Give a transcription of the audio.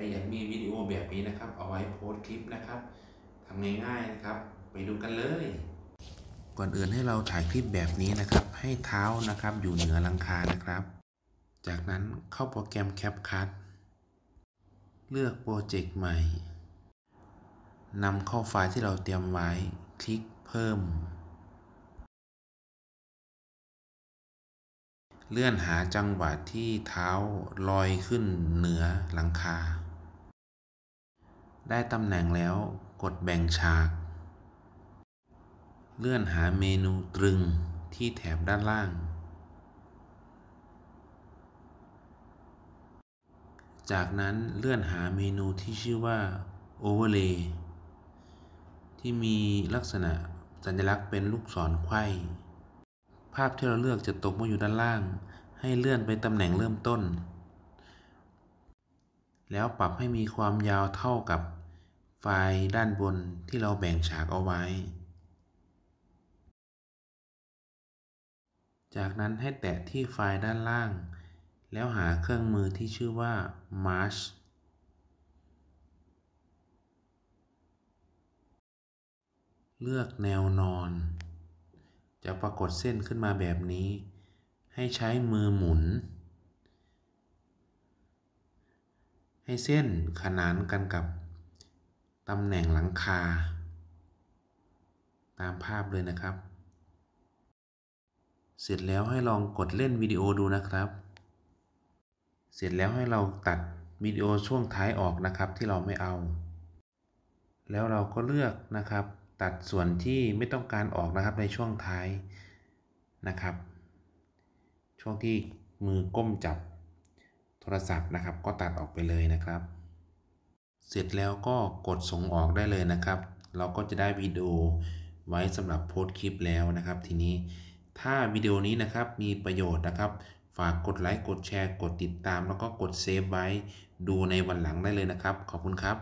รอยากมีวิดีโอแบบนี้นะครับ เอาไว้โพสคลิปนะครับทำง่ายๆนะครับ ไปดูกันเลย ก่อนอื่นให้เราถ่ายคลิปแบบนี้นะครับ ให้เท้านะครับอยู่เหนือลังคานะครับ จากนั้นเข้าโปรแกรม CapCut เลือกโปรเจกต์ใหม่ นำเข้าไฟล์ที่เราเตรียมไว้ คลิกเพิ่ม เลื่อนหาจังหวะที่เท้าลอยขึ้นเหนือหลังคาได้ตำแหน่งแล้วกดแบ่งฉาก เลื่อนหาเมนูตรึงที่แถบด้านล่าง จากนั้นเลื่อนหาเมนูที่ชื่อว่า Overlay ที่มีลักษณะสัญลักษณ์เป็นลูกศรไขว้ภาพที่เราเลือกจะตกมาอยู่ด้านล่าง ให้เลื่อนไปตำแหน่งเริ่มต้น แล้วปรับให้มีความยาวเท่ากับไฟล์ด้านบนที่เราแบ่งฉากเอาไว้ จากนั้นให้แตะที่ไฟล์ด้านล่าง แล้วหาเครื่องมือที่ชื่อว่า m a s k เลือกแนวนอน จะปรากฏเส้นขึ้นมาแบบนี้ ให้ใช้มือหมุน ให้เส้นขนานกันกับตำแหน่งหลังคาตามภาพเลยนะครับ เสร็จแล้วให้ลองกดเล่นวิดีโอดูนะครับ เสร็จแล้วให้เราตัดวิดีโอช่วงท้ายออกนะครับที่เราไม่เอา แล้วเราก็เลือกนะครับตัดส่วนที่ไม่ต้องการออกนะครับในช่วงท้ายนะครับ ช่วงที่มือก้มจับโทรศัพท์นะครับ ก็ตัดออกไปเลยนะครับเสร็จแล้วก็กดส่งออกได้เลยนะครับ เราก็จะได้วิดีโอไว้สำหรับโพสคลิปแล้วนะครับ ทีนี้ ถ้าวิดีโอนี้นะครับมีประโยชน์นะครับ ฝากกดไลค์กดแชร์กดติดตาม แล้วก็กดเซฟไว้ดูในวันหลังได้เลยนะครับ ขอบคุณครับ